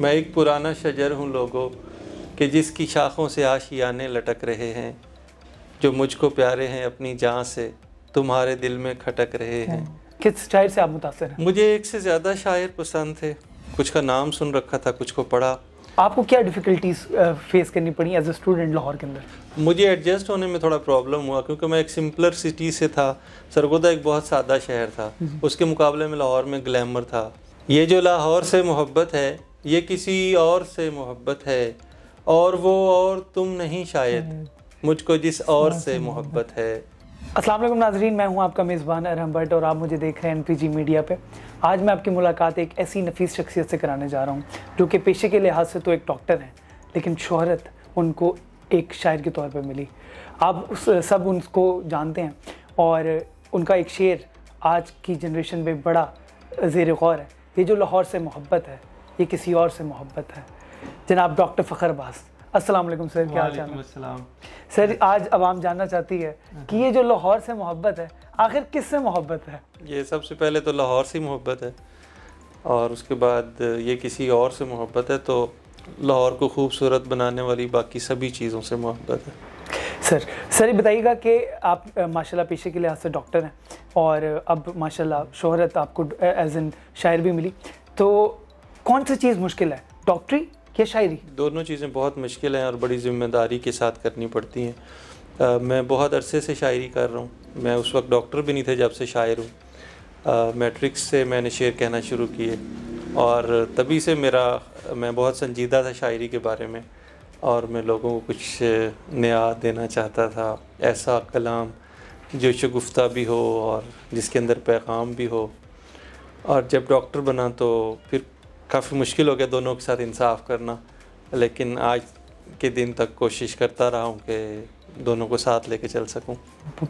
मैं एक पुराना शजर हूँ लोगों के जिसकी शाखों से आशियाने लटक रहे हैं जो मुझको प्यारे हैं अपनी जहाँ से तुम्हारे दिल में खटक रहे हैं किस शायर से आप मुतासर हैं मुझे एक से ज़्यादा शायर पसंद थे कुछ का नाम सुन रखा था कुछ को पढ़ा आपको क्या डिफ़िकल्टीज फेस करनी पड़ी एज ए स्टूडेंट लाहौर के अंदर मुझे एडजस्ट होने में थोड़ा प्रॉब्लम हुआ क्योंकि मैं एक सिंपलर सिटी से था सरगोदा एक बहुत सादा शहर था हम्म। उसके मुकाबले में लाहौर में ग्लैमर था ये जो लाहौर से मोहब्बत है ये किसी और से मोहब्बत है और वो और तुम नहीं शायद हम्म। मुझको जिस और से मोहब्बत है वालेकुम नाजरीन मैं हूं आपका मेज़बान अरहम भट्ट और आप मुझे देख रहे हैं एन मीडिया पे आज मैं आपकी मुलाकात एक ऐसी नफीस शख्सियत से कराने जा रहा हूं जो कि पेशे के लिहाज से तो एक डॉक्टर हैं लेकिन शहरत उनको एक शायर के तौर पर मिली आप उस सब उनको जानते हैं और उनका एक शेर आज की जनरेशन में बड़ा जेर गौर है ये जो लाहौर से मोहब्बत है ये किसी और से मोहब्बत है जनाब डॉक्टर फ़खर बास असलम सर क्या हाल सर आज आवाम जानना चाहती है कि ये जो लाहौर से मोहब्बत है आखिर किस से मोहब्बत है ये सबसे पहले तो लाहौर से मोहब्बत है और उसके बाद ये किसी और से मोहब्बत है तो लाहौर को खूबसूरत बनाने वाली बाकी सभी चीज़ों से मोहब्बत है सर सर ये बताइएगा कि आप माशाल्लाह पेशे के लिहाज से डॉक्टर हैं और अब माशाल्लाह शोहरत आपको एज एन शायर भी मिली तो कौन सी चीज़ मुश्किल है डॉक्टरी या शायरी दोनों चीज़ें बहुत मुश्किल हैं और बड़ी जिम्मेदारी के साथ करनी पड़ती हैं मैं बहुत अरसे से शायरी कर रहा हूँ मैं उस वक्त डॉक्टर भी नहीं थे जब से शायर हूँ मैट्रिक्स से मैंने शेर कहना शुरू किए और तभी से मेरा मैं बहुत संजीदा था शायरी के बारे में और मैं लोगों को कुछ नया देना चाहता था ऐसा कलाम जो शगुफ्ता भी हो और जिसके अंदर पैगाम भी हो और जब डॉक्टर बना तो फिर काफ़ी मुश्किल हो गया दोनों के साथ इंसाफ करना लेकिन आज के दिन तक कोशिश करता रहा हूँ कि दोनों को साथ लेके चल सकूँ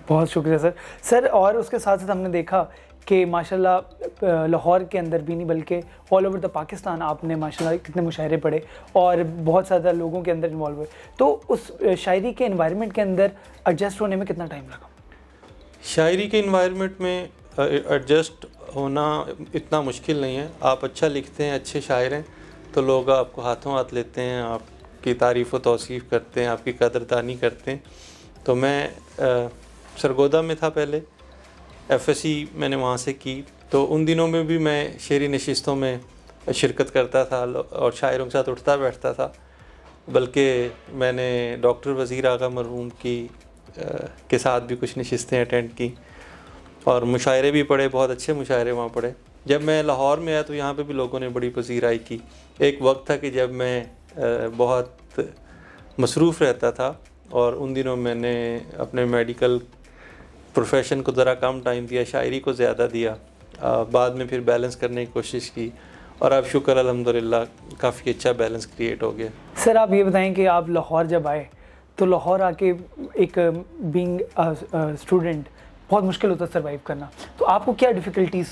बहुत शुक्रिया सर सर और उसके साथ साथ हमने देखा कि माशाल्लाह लाहौर के अंदर भी नहीं बल्कि ऑल ओवर द पाकिस्तान आपने माशाल्लाह कितने मुशायरे पढ़े और बहुत ज़्यादा लोगों के अंदर इन्वॉल्व हुए तो उस शायरी के इन्वायरमेंट के अंदर एडजस्ट होने में कितना टाइम लगा शायरी के इन्वायरमेंट में एडजस्ट होना इतना मुश्किल नहीं है आप अच्छा लिखते हैं अच्छे शायर हैं तो लोग आपको हाथों हाथ लेते हैं आपकी तारीफ़ व तोसीफ़ करते हैं आपकी कदरदानी करते हैं तो मैं आ, सरगोदा में था पहले एफ मैंने वहाँ से की तो उन दिनों में भी मैं शेरी नशस्तों में शिरकत करता था और शायरों के साथ उठता बैठता था बल्कि मैंने डॉक्टर वज़ीर आगा मरहूम की आ, के साथ भी कुछ नशस्तें अटेंड की और मुशायरे भी पढ़े बहुत अच्छे मुशायरे वहाँ पढ़े जब मैं लाहौर में आया तो यहाँ पे भी लोगों ने बड़ी पसीराई की एक वक्त था कि जब मैं बहुत मसरूफ़ रहता था और उन दिनों मैंने अपने मेडिकल प्रोफेशन को ज़रा कम टाइम दिया शायरी को ज़्यादा दिया बाद में फिर बैलेंस करने की कोशिश की और अब शुक्र अलहमदिल्ला काफ़ी अच्छा बैलेंस क्रिएट हो गया सर आप ये बताएं कि आप लाहौर जब आए तो लाहौर आके एक बींग स्टूडेंट बहुत मुश्किल होता है सर्वाइव करना तो आपको क्या डिफ़िकल्टीज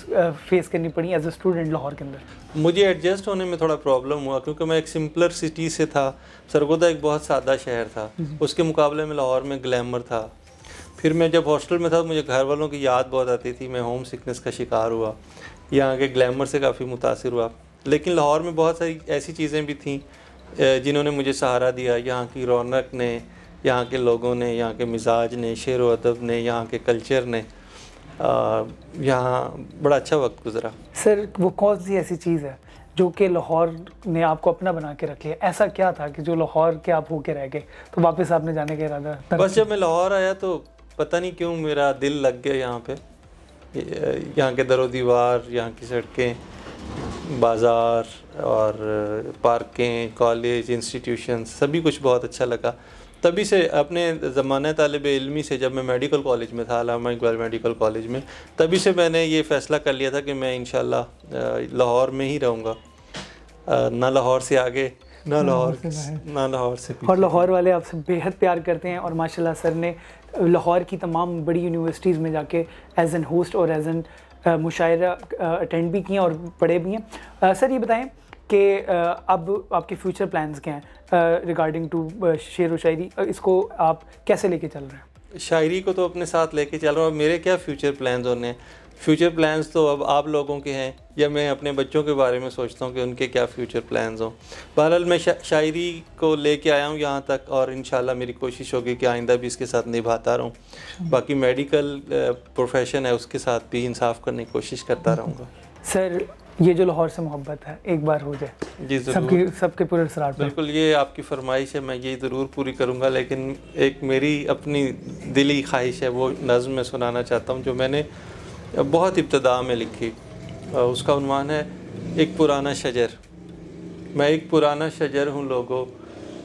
फेस uh, करनी पड़ी एज ए स्टूडेंट लाहौर के अंदर मुझे एडजस्ट होने में थोड़ा प्रॉब्लम हुआ क्योंकि मैं एक सिंपलर सिटी से था सरगोदा एक बहुत सादा शहर था हम्म। उसके मुकाबले में लाहौर में ग्लैमर था फिर मैं जब हॉस्टल में था तो मुझे घर वालों की याद बहुत आती थी मैं होम सिकनेस का शिकार हुआ यहाँ के ग्लैमर से काफ़ी मुतासर हुआ लेकिन लाहौर में बहुत सारी ऐसी चीज़ें भी थीं जिन्होंने मुझे सहारा दिया यहाँ की रौनक ने यहाँ के लोगों ने यहाँ के मिजाज ने शेर व अदब ने यहाँ के कल्चर ने यहाँ बड़ा अच्छा वक्त गुजरा सर वो कौन सी ऐसी चीज़ है जो कि लाहौर ने आपको अपना बना के रख लिया ऐसा क्या था कि जो लाहौर के आप होके रह गए तो वापस आपने जाने का इरादा बस जब मैं लाहौर आया तो पता नहीं क्यों मेरा दिल लग गया यहाँ पे यहाँ के दरो दीवार यहाँ की सड़कें बाज़ार और पार्कें कॉलेज इंस्टीट्यूशन सभी कुछ बहुत अच्छा लगा तभी से अपने ज़माने तलब इलमी से जब मैं मेडिकल कॉलेज में था अलामा इकबाल मेडिकल कॉलेज में तभी से मैंने ये फ़ैसला कर लिया था कि मैं इन लाहौर में ही रहूँगा ना लाहौर से आगे ना लाहौर ना लाहौर से और लाहौर वाले आपसे बेहद प्यार करते हैं और माशाल्लाह सर ने लाहौर की तमाम बड़ी यूनिवर्सिटीज़ में जाके एज एन होस्ट और एज एन मुशायरा अटेंड भी किए और पढ़े भी हैं सर ये बताएं कि अब आपके फ्यूचर प्लान्स क्या हैं रिगार्डिंग टू शेर व शायरी इसको आप कैसे लेके चल रहे हैं शायरी को तो अपने साथ लेके चल रहा हूँ मेरे क्या फ्यूचर प्लान्स होने हैं फ्यूचर प्लान्स तो अब आप लोगों के हैं या मैं अपने बच्चों के बारे में सोचता हूँ कि उनके क्या फ्यूचर प्लान्स हों बहरहाल मैं शा, शायरी को लेके आया हूँ यहाँ तक और इन मेरी कोशिश होगी कि आइंदा भी इसके साथ निभाता रहूँ बाकी मेडिकल प्रोफेशन है उसके साथ भी इंसाफ करने की कोशिश करता रहूँगा सर ये जो लाहौर से मोहब्बत है एक बार हो जाए जी सबके सबके पूरे बिल्कुल ये आपकी फरमाइश है मैं ये ज़रूर पूरी करूँगा लेकिन एक मेरी अपनी दिली ख्वाहिश है वो नज़म में सुनाना चाहता हूँ जो मैंने बहुत इब्तदा में लिखी उसका उनवान है एक पुराना शजर मैं एक पुराना शजर हूँ लोगों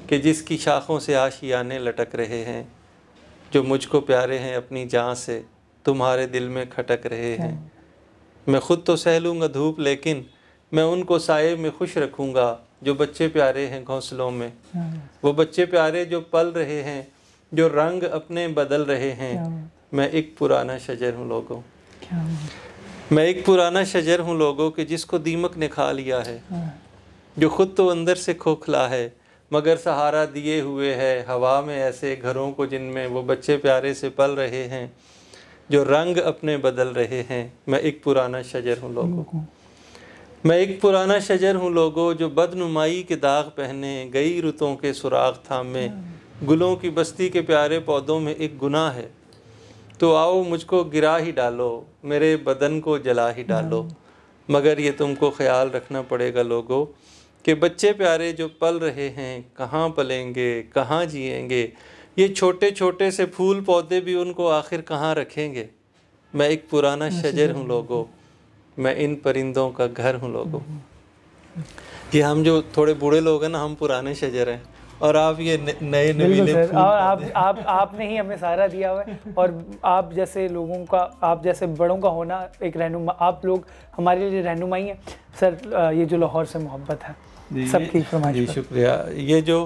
के जिसकी शाखों से आशियाने लटक रहे हैं जो मुझको प्यारे हैं अपनी जहाँ से तुम्हारे दिल में खटक रहे हैं मैं खुद तो सह लूँगा धूप लेकिन मैं उनको साय में खुश रखूँगा जो बच्चे प्यारे हैं घोंसलों में हाँ। वो बच्चे प्यारे जो पल रहे हैं जो रंग अपने बदल रहे हैं मैं एक पुराना शजर हूँ लोगों मैं एक पुराना शजर हूँ लोगों के जिसको दीमक ने खा लिया है हाँ। जो खुद तो अंदर से खोखला है मगर सहारा दिए हुए है हवा में ऐसे घरों को जिनमें वो बच्चे प्यारे से पल रहे हैं जो रंग अपने बदल रहे हैं मैं एक पुराना शजर हूँ लोगों मैं एक पुराना शजर हूँ लोगों जो बदनुमाई के दाग पहने गई रुतों के सुराग थामे गुलों की बस्ती के प्यारे पौधों में एक गुनाह है तो आओ मुझको गिरा ही डालो मेरे बदन को जला ही डालो मगर ये तुमको ख्याल रखना पड़ेगा लोगों कि बच्चे प्यारे जो पल रहे हैं कहाँ पलेंगे कहाँ जिएंगे ये छोटे छोटे से फूल पौधे भी उनको आखिर कहाँ रखेंगे मैं एक पुराना शजर हूँ लोगों मैं इन परिंदों का घर हूँ लोगों हम्म। ये हम जो थोड़े बूढ़े लोग हैं ना हम पुराने शजर हैं और आप ये नए नवीले और आप आप आपने ही हमें सहारा दिया हुआ है और आप जैसे लोगों का आप जैसे बड़ों का होना एक रहनुमा आप लोग हमारे लिए रहनुमाई हैं सर ये जो लाहौर से मोहब्बत है सबकी शुक्रिया ये जो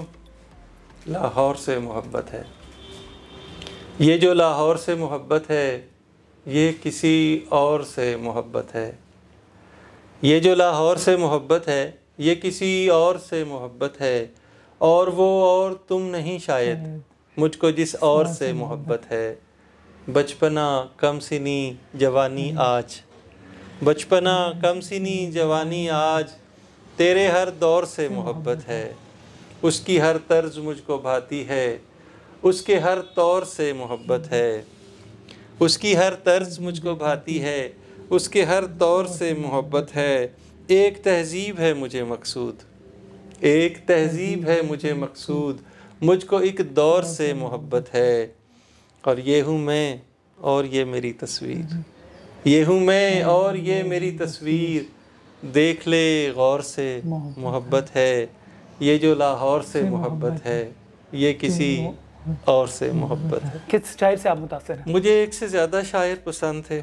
लाहौर से मोहब्बत है ये जो लाहौर से मोहब्बत है ये किसी और से मोहब्बत है ये जो लाहौर से मोहब्बत है ये किसी और से मोहब्बत है और वो और तुम नहीं शायद मुझको जिस और से मोहब्बत है बचपना कम सिनी जवानी हम्म। आज बचपना हम्म। कम सिनी जवानी आज तेरे हर दौर से मोहब्बत है उसकी हर तर्ज मुझको भाती है उसके हर तौर से मोहब्बत है उसकी हर तर्ज मुझको भाती है उसके हर तौर से मोहब्बत है एक तहजीब है मुझे मकसूद एक तहजीब है मुझे मकसूद मुझको एक दौर से मोहब्बत है और ये हूँ मैं और ये मेरी तस्वीर ये हूँ मैं और ये मेरी तस्वीर देख ले गौर से मोहब्बत है ये जो लाहौर से मोहब्बत है ये किसी और से मोहब्बत है किस शायर से आप मुतासर हैं मुझे एक से ज़्यादा शायर पसंद थे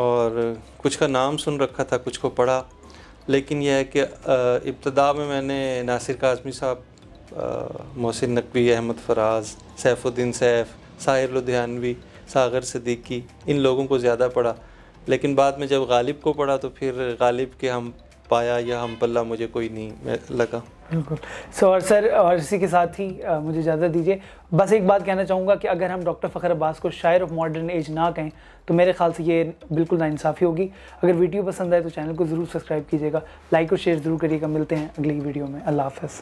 और कुछ का नाम सुन रखा था कुछ को पढ़ा लेकिन यह है कि इब्तदा में मैंने नासिर काजमी साहब मोहसिन नकवी अहमद फराज सैफुद्दीन सैफ साहिर लुधियानवी सागर सदीकी इन लोगों को ज़्यादा पढ़ा लेकिन बाद में जब गालिब को पढ़ा तो फिर गालिब के हम पाया या हम पल्ला मुझे कोई नहीं लगा बिल्कुल सो so, और सर और इसी के साथ ही आ, मुझे इजाज़त दीजिए बस एक बात कहना चाहूँगा कि अगर हम डॉक्टर फ़खर अब्बास को शायर ऑफ मॉडर्न एज ना कहें तो मेरे ख्याल से ये बिल्कुल नाइंसाफ़ी होगी अगर वीडियो पसंद आए तो चैनल को ज़रूर सब्सक्राइब कीजिएगा लाइक और शेयर ज़रूर करिएगा मिलते हैं अगली वीडियो में अल्लाह हाफ